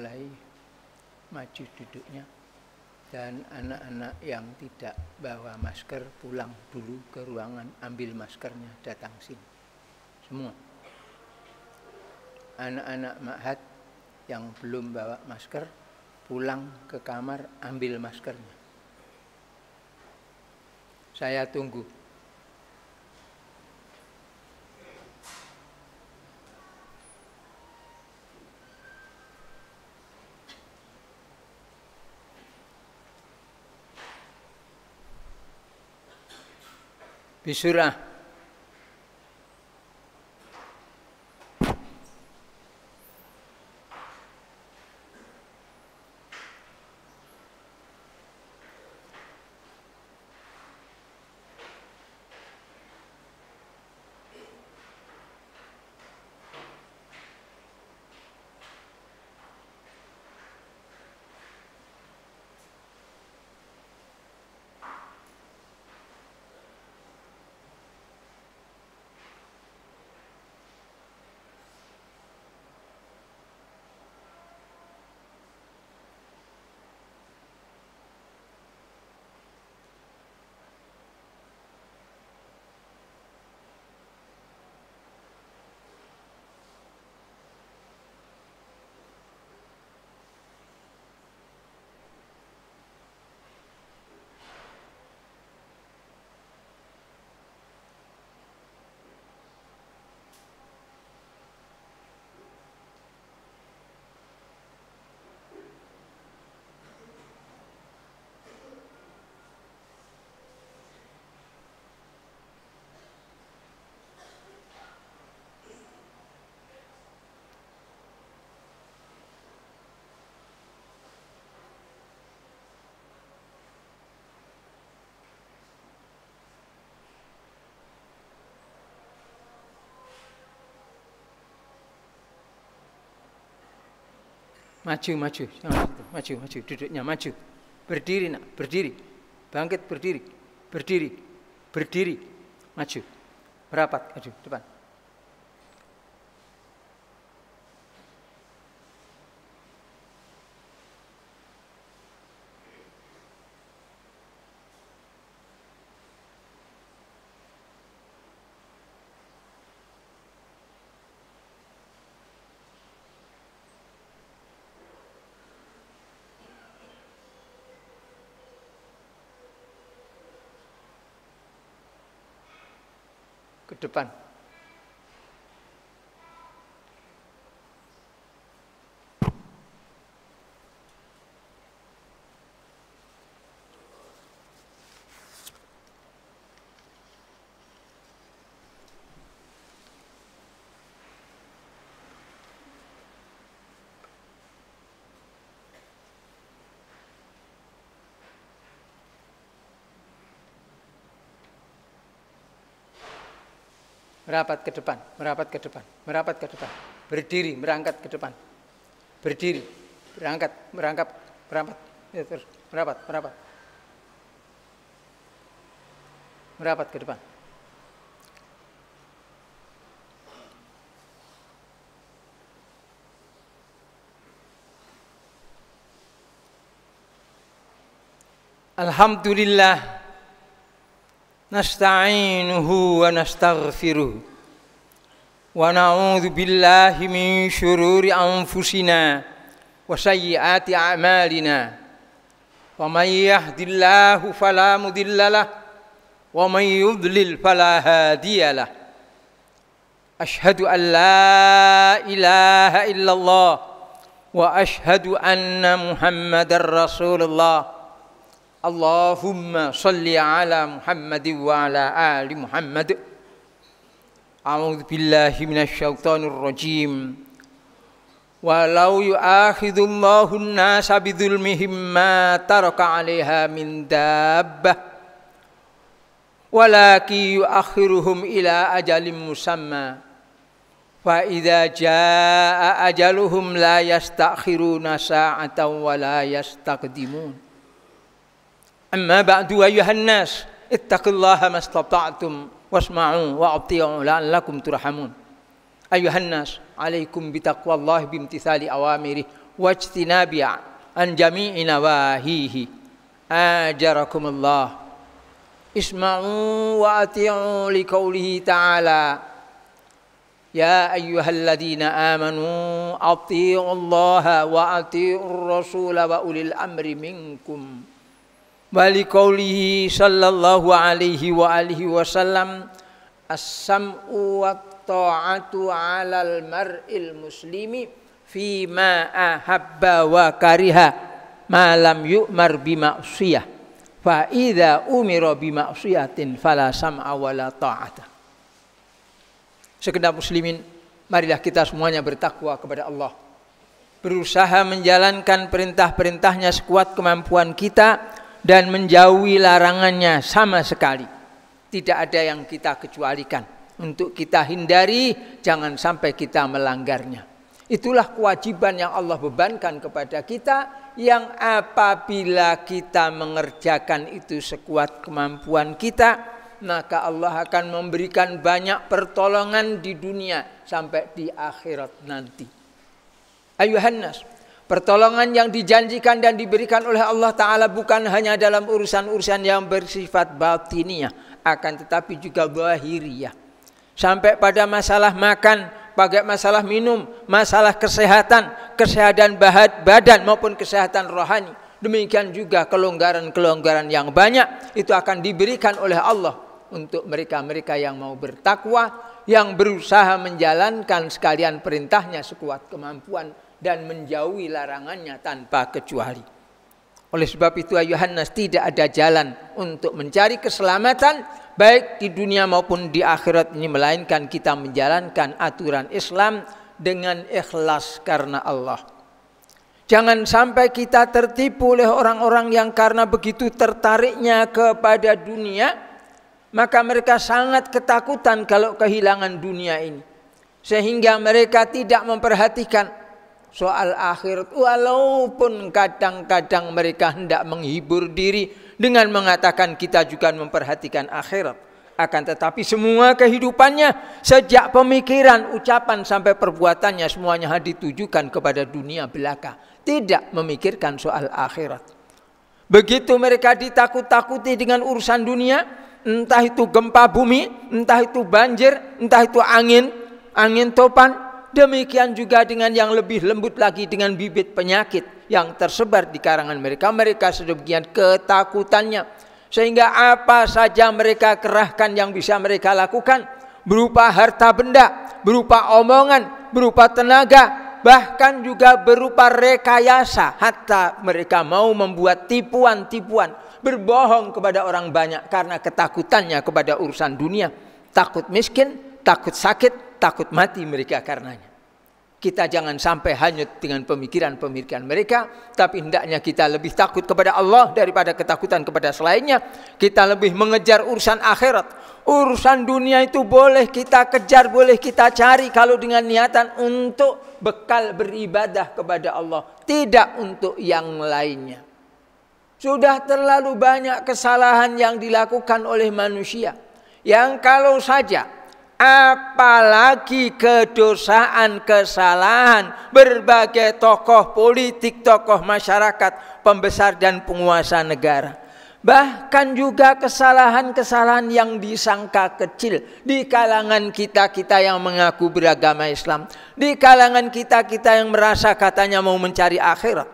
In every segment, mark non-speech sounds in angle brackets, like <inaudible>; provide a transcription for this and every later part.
mulai maju duduknya dan anak-anak yang tidak bawa masker pulang dulu ke ruangan ambil maskernya datang sini semua anak-anak makhat yang belum bawa masker pulang ke kamar ambil maskernya saya tunggu surah Maju, maju, gitu. Maju, maju, duduknya maju. Berdiri nak, berdiri. Bangkit berdiri, berdiri, berdiri, maju. Berapa? maju, depan. ke depan. merapat ke depan, merapat ke depan, merapat ke depan, berdiri, merangkat ke depan, berdiri, berangkat, merangkap, merapat, ya, terus merapat, merapat, merapat ke depan. Alhamdulillah نستعينه ونستغفره ونعوذ بالله من شرور أنفسنا وسيئات أعمالنا ومن يهد الله فلا مضل له ومن يضلل فلا هادي له أشهد أن لا إله إلا الله وأشهد أن محمدا رسول الله Allahumma salli ala Muhammad wa ala ali Muhammad. A'udzu billahi minasyaitonir rajim. Walau yu'akhidullahu an-nasa bidzulmihim ma taraka 'alaiha min dabbah walaki yuakhiruhum ila ajalin musamma fa idza jaa ajaluhum la yastakhiruna sa'atan wa la yastaqdimun أما بعد أيها الناس اتقوا الله ما استطعتم واسمعوا وأطيعوا لعلكم ترحمون أيها الناس عليكم بتقوى الله بامتثال أوامره واجتناب عن جميع نواهيه آجركم الله اسمعوا وأطيعوا لقوله تعالى يا أيها الذين آمنوا أطيعوا الله وأطيعوا الرسول وأولي الأمر منكم wali sallallahu alaihi wa alihi wasallam as-sam'u ta'atu 'alal mar'il muslimi fi ma ahabba wa kariha ma lam yu'mar bi ma'siyah fa idza umira bi ma'siyatin fala sam'a wa la ta'ata sekedar muslimin marilah kita semuanya bertakwa kepada Allah berusaha menjalankan perintah-perintahnya sekuat kemampuan kita dan menjauhi larangannya sama sekali. Tidak ada yang kita kecualikan. Untuk kita hindari, jangan sampai kita melanggarnya. Itulah kewajiban yang Allah bebankan kepada kita yang apabila kita mengerjakan itu sekuat kemampuan kita, maka Allah akan memberikan banyak pertolongan di dunia sampai di akhirat nanti. Ayuhannas, Pertolongan yang dijanjikan dan diberikan oleh Allah Ta'ala bukan hanya dalam urusan-urusan yang bersifat batiniah. Akan tetapi juga bahiriyah. Sampai pada masalah makan, pakai masalah minum, masalah kesehatan, kesehatan badan maupun kesehatan rohani. Demikian juga kelonggaran-kelonggaran yang banyak itu akan diberikan oleh Allah untuk mereka-mereka yang mau bertakwa, yang berusaha menjalankan sekalian perintahnya sekuat kemampuan dan menjauhi larangannya tanpa kecuali. Oleh sebab itu Yohanes tidak ada jalan untuk mencari keselamatan baik di dunia maupun di akhirat ini melainkan kita menjalankan aturan Islam dengan ikhlas karena Allah. Jangan sampai kita tertipu oleh orang-orang yang karena begitu tertariknya kepada dunia, maka mereka sangat ketakutan kalau kehilangan dunia ini. Sehingga mereka tidak memperhatikan soal akhirat walaupun kadang-kadang mereka hendak menghibur diri dengan mengatakan kita juga memperhatikan akhirat akan tetapi semua kehidupannya sejak pemikiran, ucapan sampai perbuatannya semuanya ditujukan kepada dunia belaka, tidak memikirkan soal akhirat. Begitu mereka ditakut-takuti dengan urusan dunia, entah itu gempa bumi, entah itu banjir, entah itu angin, angin topan, Demikian juga dengan yang lebih lembut lagi dengan bibit penyakit yang tersebar di karangan mereka. Mereka sedemikian ketakutannya. Sehingga apa saja mereka kerahkan yang bisa mereka lakukan. Berupa harta benda, berupa omongan, berupa tenaga. Bahkan juga berupa rekayasa. Hatta mereka mau membuat tipuan-tipuan. Berbohong kepada orang banyak karena ketakutannya kepada urusan dunia. Takut miskin, takut sakit, takut mati mereka karenanya. Kita jangan sampai hanyut dengan pemikiran-pemikiran mereka, tapi hendaknya kita lebih takut kepada Allah daripada ketakutan kepada selainnya. Kita lebih mengejar urusan akhirat. Urusan dunia itu boleh kita kejar, boleh kita cari kalau dengan niatan untuk bekal beribadah kepada Allah, tidak untuk yang lainnya. Sudah terlalu banyak kesalahan yang dilakukan oleh manusia yang kalau saja apalagi kedosaan, kesalahan berbagai tokoh politik, tokoh masyarakat, pembesar dan penguasa negara. Bahkan juga kesalahan-kesalahan yang disangka kecil di kalangan kita-kita yang mengaku beragama Islam, di kalangan kita-kita yang merasa katanya mau mencari akhirat.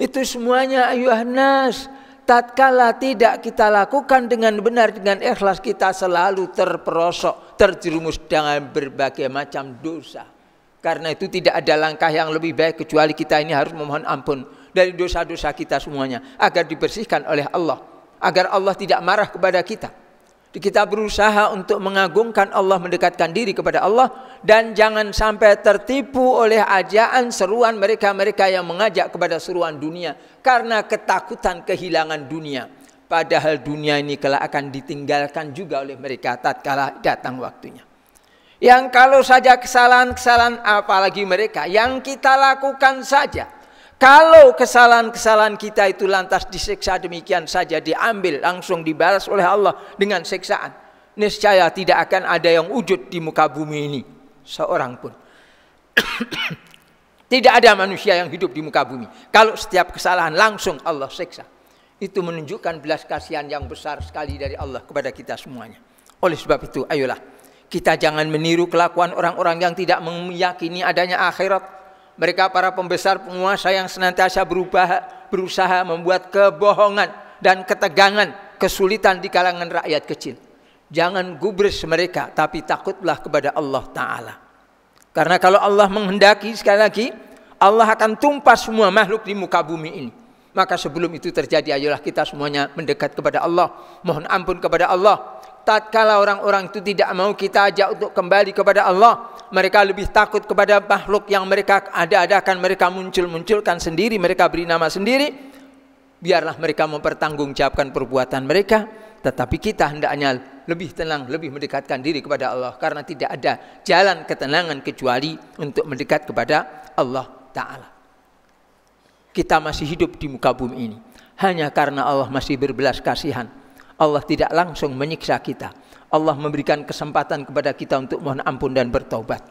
Itu semuanya ayuhanas nas tatkala tidak kita lakukan dengan benar dengan ikhlas kita selalu terperosok terjerumus dengan berbagai macam dosa karena itu tidak ada langkah yang lebih baik kecuali kita ini harus memohon ampun dari dosa-dosa kita semuanya agar dibersihkan oleh Allah agar Allah tidak marah kepada kita kita berusaha untuk mengagungkan Allah, mendekatkan diri kepada Allah dan jangan sampai tertipu oleh ajaan seruan mereka-mereka yang mengajak kepada seruan dunia karena ketakutan kehilangan dunia. Padahal dunia ini kelak akan ditinggalkan juga oleh mereka tatkala datang waktunya. Yang kalau saja kesalahan-kesalahan apalagi mereka yang kita lakukan saja kalau kesalahan-kesalahan kita itu lantas disiksa demikian saja diambil langsung dibalas oleh Allah dengan siksaan. Niscaya tidak akan ada yang wujud di muka bumi ini seorang pun. <coughs> tidak ada manusia yang hidup di muka bumi. Kalau setiap kesalahan langsung Allah siksa. Itu menunjukkan belas kasihan yang besar sekali dari Allah kepada kita semuanya. Oleh sebab itu, ayolah kita jangan meniru kelakuan orang-orang yang tidak meyakini adanya akhirat mereka para pembesar penguasa yang senantiasa berubah, berusaha membuat kebohongan dan ketegangan, kesulitan di kalangan rakyat kecil. Jangan gubris mereka, tapi takutlah kepada Allah Ta'ala. Karena kalau Allah menghendaki, sekali lagi, Allah akan tumpas semua makhluk di muka bumi ini. Maka sebelum itu terjadi, ayolah kita semuanya mendekat kepada Allah. Mohon ampun kepada Allah tatkala orang-orang itu tidak mau kita ajak untuk kembali kepada Allah mereka lebih takut kepada makhluk yang mereka ada-adakan mereka muncul-munculkan sendiri mereka beri nama sendiri biarlah mereka mempertanggungjawabkan perbuatan mereka tetapi kita hendaknya lebih tenang lebih mendekatkan diri kepada Allah karena tidak ada jalan ketenangan kecuali untuk mendekat kepada Allah taala kita masih hidup di muka bumi ini hanya karena Allah masih berbelas kasihan Allah tidak langsung menyiksa kita. Allah memberikan kesempatan kepada kita untuk mohon ampun dan bertobat.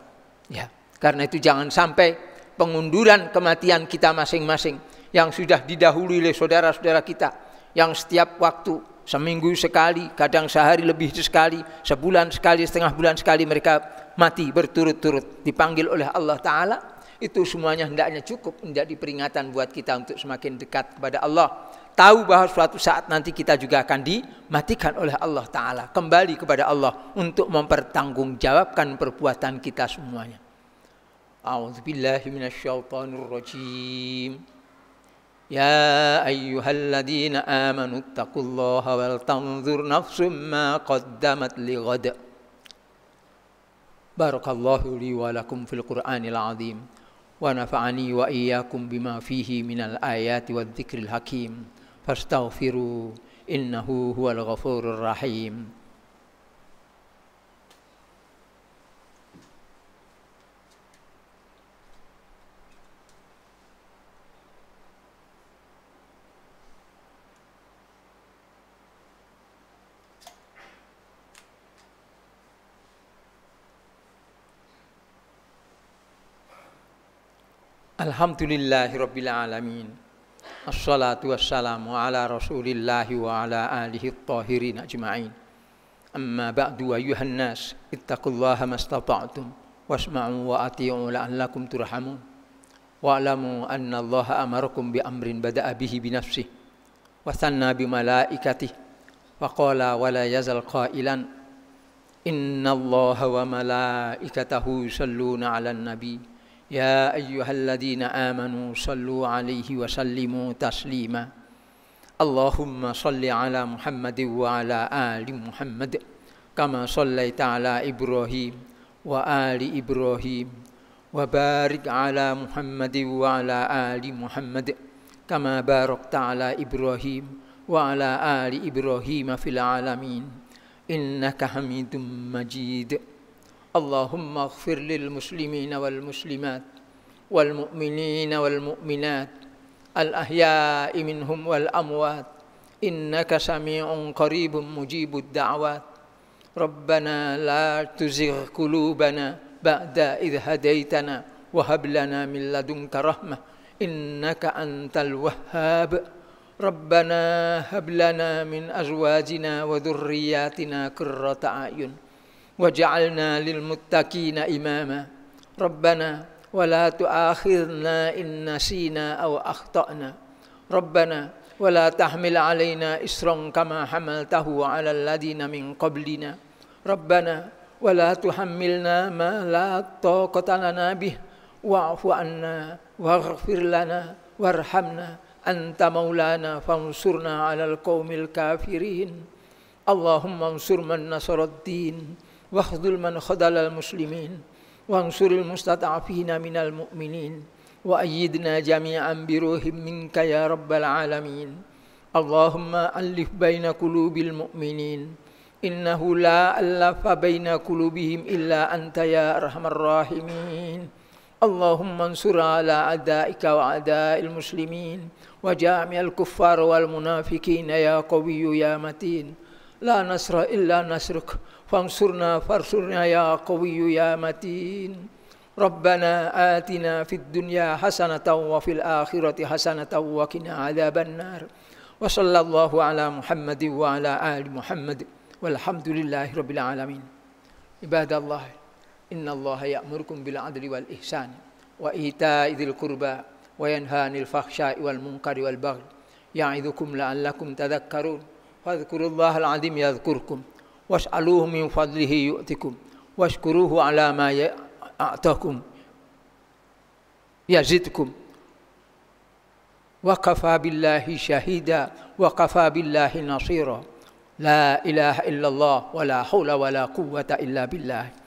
Ya, karena itu jangan sampai pengunduran kematian kita masing-masing yang sudah didahului oleh saudara-saudara kita yang setiap waktu seminggu sekali, kadang sehari lebih sekali, sebulan sekali, setengah bulan sekali mereka mati berturut-turut dipanggil oleh Allah taala itu semuanya hendaknya cukup menjadi peringatan buat kita untuk semakin dekat kepada Allah tahu bahwa suatu saat nanti kita juga akan dimatikan oleh Allah Ta'ala. Kembali kepada Allah untuk mempertanggungjawabkan perbuatan kita semuanya. A'udzubillahiminasyaitonirrojim. Ya ayyuhalladzina amanu taqullaha wal tanzur nafsum ma qaddamat lighad. Barakallahu li wa lakum fil Qur'anil azim. ونفعني bima fihi minal ayati الآيات والذكر hakim. فاستغفروا انه هو الغفور الرحيم الحمد لله رب العالمين Assalatu wassalamu ala rasulillahi wa ala alihi tahirin ajma'in Amma ba'du ayuhan nas Ittaqullaha mastata'tum Wasma'u wa ati'u la'allakum turhamun Wa'lamu anna allaha amarakum bi amrin bada'a bihi binafsih Wathanna bimalaikatih Wa qala wa la yazal qailan Inna allaha wa malaikatahu ala nabi يا أيها الذين آمنوا صلوا عليه وسلموا تسليما اللهم صل على محمد وعلى آل محمد كما صليت على إبراهيم وآل إبراهيم وبارك على محمد وعلى آل محمد كما باركت على إبراهيم وعلى آل إبراهيم في العالمين إنك حميد مجيد اللهم اغفر للمسلمين والمسلمات والمؤمنين والمؤمنات الأحياء منهم والأموات إنك سميع قريب مجيب الدعوات ربنا لا تزغ قلوبنا بعد إذ هديتنا وهب لنا من لدنك رحمة إنك أنت الوهاب ربنا هب لنا من أزواجنا وذرياتنا قرة أعين وجعلنا للمتقين إماما ربنا ولا تؤاخذنا إن نسينا أو أخطأنا ربنا ولا تحمل علينا إسرا كما حملته على الذين من قبلنا ربنا ولا تحملنا ما لا طاقة لنا به واعف عنا واغفر لنا وارحمنا أنت مولانا فانصرنا على القوم الكافرين اللهم انصر من نصر الدين واخذل من خذل المسلمين وانصر المستضعفين من المؤمنين وأيدنا جميعا بروح منك يا رب العالمين اللهم ألف بين قلوب المؤمنين إنه لا ألف بين قلوبهم إلا أنت يا أرحم الراحمين اللهم انصر على أعدائك وأعداء المسلمين وجامع الكفار والمنافقين يا قوي يا متين لا نصر إلا نصرك فانصرنا فانصرنا يا قوي يا متين ربنا آتنا في الدنيا حسنة وفي الآخرة حسنة وقنا عذاب النار وصلى الله على محمد وعلى آل محمد والحمد لله رب العالمين عباد الله إن الله يأمركم بالعدل والإحسان وإيتاء ذي القربى وينهى عن الفحشاء والمنكر والبغي يعظكم لعلكم تذكرون فاذكروا الله العظيم يذكركم واسألوه من فضله يؤتكم واشكروه على ما أعطاكم يزدكم وكفى بالله شهيدا وكفى بالله نصيرا لا إله إلا الله ولا حول ولا قوة إلا بالله